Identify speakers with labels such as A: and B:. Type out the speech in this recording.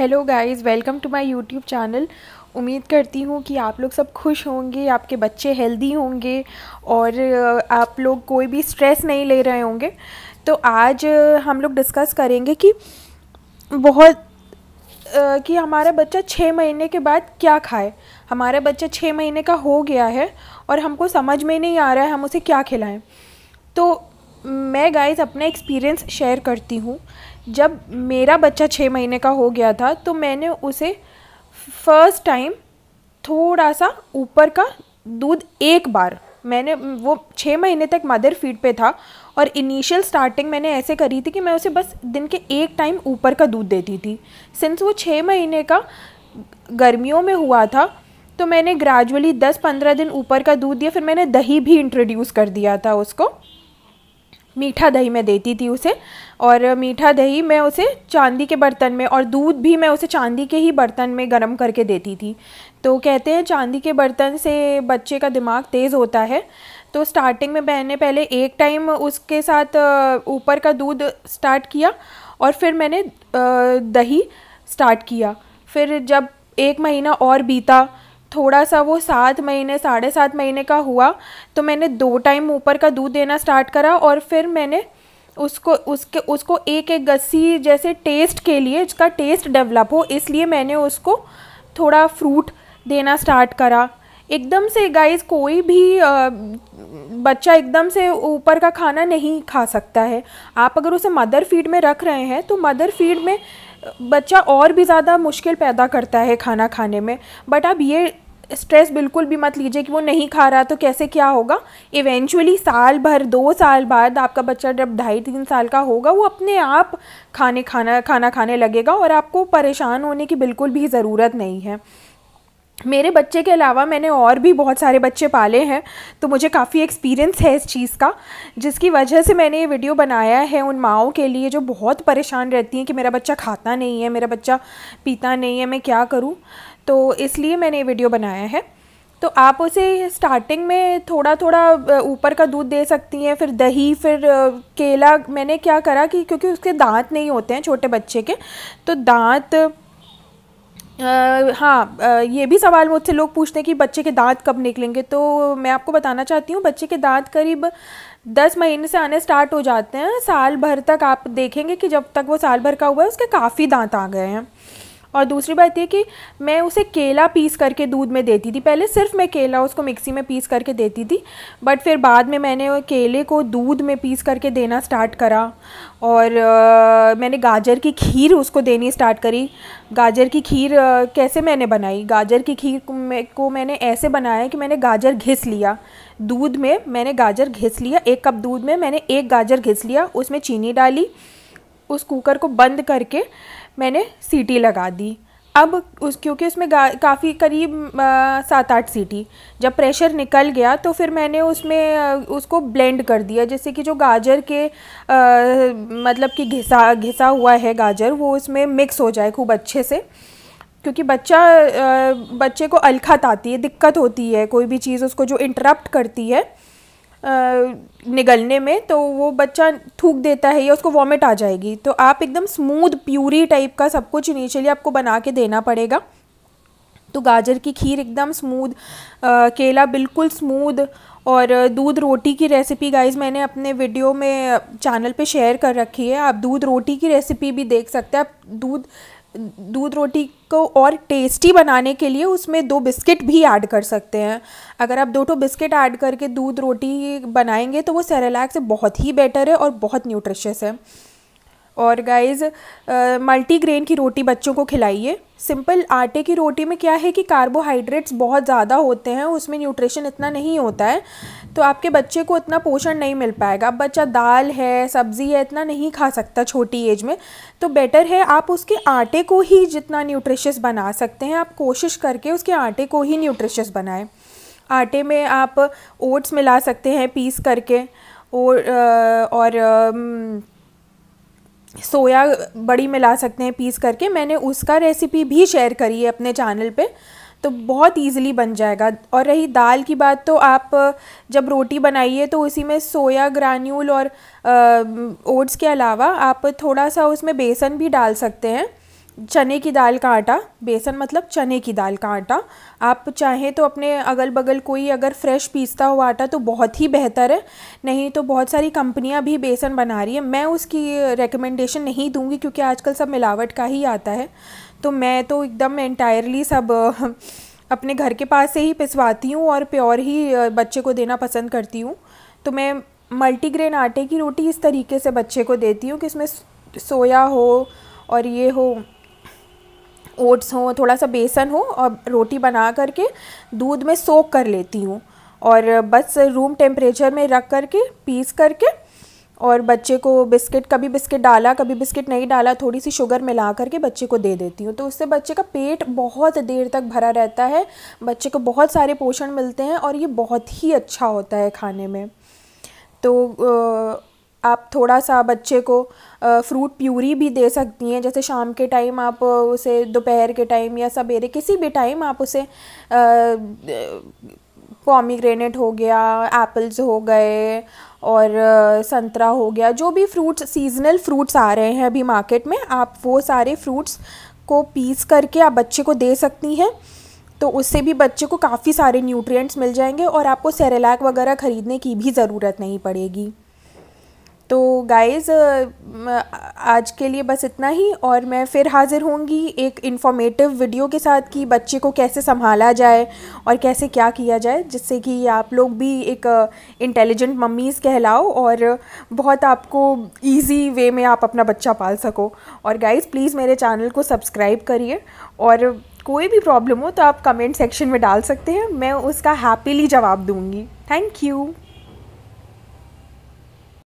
A: hello guys welcome to my YouTube channel उम्मीद करती हूँ कि आप लोग सब खुश होंगे आपके बच्चे हेल्दी होंगे और आप लोग कोई भी स्ट्रेस नहीं ले रहे होंगे तो आज हम लोग डिस्कस करेंगे कि बहुत कि हमारा बच्चा छः महीने के बाद क्या खाए हमारा बच्चा छः महीने का हो गया है और हमको समझ में नहीं आ रहा है हम उसे क्या खिलाएँ तो मैं गाइस अपना एक्सपीरियंस शेयर करती हूँ जब मेरा बच्चा छः महीने का हो गया था तो मैंने उसे फर्स्ट टाइम थोड़ा सा ऊपर का दूध एक बार मैंने वो छः महीने तक मदर फीड पे था और इनिशियल स्टार्टिंग मैंने ऐसे करी थी कि मैं उसे बस दिन के एक टाइम ऊपर का दूध देती थी सिंस वो छः महीने का गर्मियों में हुआ था तो मैंने ग्रेजुअली दस पंद्रह दिन ऊपर का दूध दिया फिर मैंने दही भी इंट्रोड्यूस कर दिया था उसको मीठा दही में देती थी उसे और मीठा दही मैं उसे चांदी के बर्तन में और दूध भी मैं उसे चांदी के ही बर्तन में गर्म करके देती थी तो कहते हैं चांदी के बर्तन से बच्चे का दिमाग तेज़ होता है तो स्टार्टिंग में मैंने पहले एक टाइम उसके साथ ऊपर का दूध स्टार्ट किया और फिर मैंने दही स्टार्ट किया फिर जब एक महीना और बीता थोड़ा सा वो सात महीने साढ़े सात महीने का हुआ तो मैंने दो टाइम ऊपर का दूध देना स्टार्ट करा और फिर मैंने उसको उसके उसको एक एक गस्सी जैसे टेस्ट के लिए उसका टेस्ट डेवलप हो इसलिए मैंने उसको थोड़ा फ्रूट देना स्टार्ट करा एकदम से गाइस कोई भी आ, बच्चा एकदम से ऊपर का खाना नहीं खा सकता है आप अगर उसे मदर फीड में रख रहे हैं तो मदर फीड में बच्चा और भी ज़्यादा मुश्किल पैदा करता है खाना खाने में बट आप ये स्ट्रेस बिल्कुल भी मत लीजिए कि वो नहीं खा रहा तो कैसे क्या होगा इवेंचुअली साल भर दो साल बाद आपका बच्चा जब ढाई तीन साल का होगा वो अपने आप खाने खाना खाना खाने लगेगा और आपको परेशान होने की बिल्कुल भी ज़रूरत नहीं है मेरे बच्चे के अलावा मैंने और भी बहुत सारे बच्चे पाले हैं तो मुझे काफ़ी एक्सपीरियंस है इस चीज़ का जिसकी वजह से मैंने ये वीडियो बनाया है उन माओं के लिए जो बहुत परेशान रहती हैं कि मेरा बच्चा खाता नहीं है मेरा बच्चा पीता नहीं है मैं क्या करूँ तो इसलिए मैंने ये वीडियो बनाया है तो आप उसे स्टार्टिंग में थोड़ा थोड़ा ऊपर का दूध दे सकती हैं फिर दही फिर केला मैंने क्या करा कि क्योंकि उसके दांत नहीं होते हैं छोटे बच्चे के तो दांत आ, हाँ आ, ये भी सवाल मुझसे लोग पूछते हैं कि बच्चे के दांत कब निकलेंगे तो मैं आपको बताना चाहती हूँ बच्चे के दांत करीब दस महीने से आने स्टार्ट हो जाते हैं साल भर तक आप देखेंगे कि जब तक वो साल भर का हुआ है उसके काफ़ी दांत आ गए हैं और दूसरी बात ये कि मैं उसे केला पीस करके दूध में देती थी पहले सिर्फ मैं केला उसको मिक्सी में पीस करके देती थी बट फिर बाद में मैंने केले को दूध में पीस करके देना स्टार्ट करा और आ, मैंने गाजर की खीर उसको देनी स्टार्ट करी गाजर की खीर आ, कैसे मैंने बनाई गाजर की खीर को, मैं, को मैंने ऐसे बनाया कि मैंने गाजर घिस लिया दूध में मैंने गाजर घिस लिया एक कप दूध में मैंने एक गाजर घिस लिया उसमें चीनी डाली उस कुकर को बंद करके मैंने सीटी लगा दी अब उस क्योंकि उसमें काफ़ी करीब सात आठ सीटी जब प्रेशर निकल गया तो फिर मैंने उसमें उसको ब्लेंड कर दिया जैसे कि जो गाजर के आ, मतलब कि घिसा घिसा हुआ है गाजर वो उसमें मिक्स हो जाए खूब अच्छे से क्योंकि बच्चा आ, बच्चे को अलखत आती है दिक्कत होती है कोई भी चीज़ उसको जो इंटरप्ट करती है निगलने में तो वो बच्चा थूक देता है या उसको वॉमिट आ जाएगी तो आप एकदम स्मूथ प्यूरी टाइप का सब कुछ इनिशियली आपको बना के देना पड़ेगा तो गाजर की खीर एकदम स्मूद केला बिल्कुल स्मूद और दूध रोटी की रेसिपी गाइज मैंने अपने वीडियो में चैनल पे शेयर कर रखी है आप दूध रोटी की रेसिपी भी देख सकते हैं आप दूध दूध रोटी को और टेस्टी बनाने के लिए उसमें दो बिस्किट भी ऐड कर सकते हैं अगर आप दो टो बिस्किट ऐड करके दूध रोटी बनाएंगे तो वो सेरेलैक से बहुत ही बेटर है और बहुत न्यूट्रिशियस है और गाइज़ मल्टीग्रेन की रोटी बच्चों को खिलाइए सिंपल आटे की रोटी में क्या है कि कार्बोहाइड्रेट्स बहुत ज़्यादा होते हैं उसमें न्यूट्रिशन इतना नहीं होता है तो आपके बच्चे को इतना पोषण नहीं मिल पाएगा अब बच्चा दाल है सब्ज़ी है इतना नहीं खा सकता छोटी एज में तो बेटर है आप उसके आटे को ही जितना न्यूट्रिशस बना सकते हैं आप कोशिश करके उसके आटे को ही न्यूट्रिशस बनाएँ आटे में आप ओट्स मिला सकते हैं पीस करके और और, और सोया बड़ी मिला सकते हैं पीस करके मैंने उसका रेसिपी भी शेयर करी है अपने चैनल पे तो बहुत इजीली बन जाएगा और रही दाल की बात तो आप जब रोटी बनाइए तो उसी में सोया ग्रान्यूल और ओट्स के अलावा आप थोड़ा सा उसमें बेसन भी डाल सकते हैं चने की दाल का आटा बेसन मतलब चने की दाल का आटा आप चाहें तो अपने अगल बगल कोई अगर फ्रेश पीसता हुआ आटा तो बहुत ही बेहतर है नहीं तो बहुत सारी कंपनियां भी बेसन बना रही है मैं उसकी रिकमेंडेशन नहीं दूंगी क्योंकि आजकल सब मिलावट का ही आता है तो मैं तो एकदम एंटायरली सब अपने घर के पास से ही पिसवाती हूँ और प्योर ही बच्चे को देना पसंद करती हूँ तो मैं मल्टीग्रेन आटे की रोटी इस तरीके से बच्चे को देती हूँ कि इसमें सोया हो और ये हो ओट्स हो थोड़ा सा बेसन हो और रोटी बना करके दूध में सोख कर लेती हूँ और बस रूम टेम्परेचर में रख करके पीस करके और बच्चे को बिस्किट कभी बिस्किट डाला कभी बिस्किट नहीं डाला थोड़ी सी शुगर मिला करके बच्चे को दे देती हूँ तो उससे बच्चे का पेट बहुत देर तक भरा रहता है बच्चे को बहुत सारे पोषण मिलते हैं और ये बहुत ही अच्छा होता है खाने में तो आप थोड़ा सा बच्चे को फ्रूट प्यूरी भी दे सकती हैं जैसे शाम के टाइम आप उसे दोपहर के टाइम या सवेरे किसी भी टाइम आप उसे पॉमीग्रेनेट हो गया एप्पल्स हो गए और संतरा हो गया जो भी फ्रूट्स सीजनल फ्रूट्स आ रहे हैं अभी मार्केट में आप वो सारे फ्रूट्स को पीस करके आप बच्चे को दे सकती हैं तो उससे भी बच्चे को काफ़ी सारे न्यूट्रिएंट्स मिल जाएंगे और आपको सेरेलैक वगैरह ख़रीदने की भी ज़रूरत नहीं पड़ेगी तो गाइज़ आज के लिए बस इतना ही और मैं फिर हाज़िर होंगी एक इन्फॉर्मेटिव वीडियो के साथ कि बच्चे को कैसे संभाला जाए और कैसे क्या किया जाए जिससे कि आप लोग भी एक इंटेलिजेंट मम्मीज़ कहलाओ और बहुत आपको इजी वे में आप अपना बच्चा पाल सको और गाइज़ प्लीज़ मेरे चैनल को सब्सक्राइब करिए और कोई भी प्रॉब्लम हो तो आप कमेंट सेक्शन में डाल सकते हैं मैं उसका हैप्पीली जवाब दूँगी थैंक यू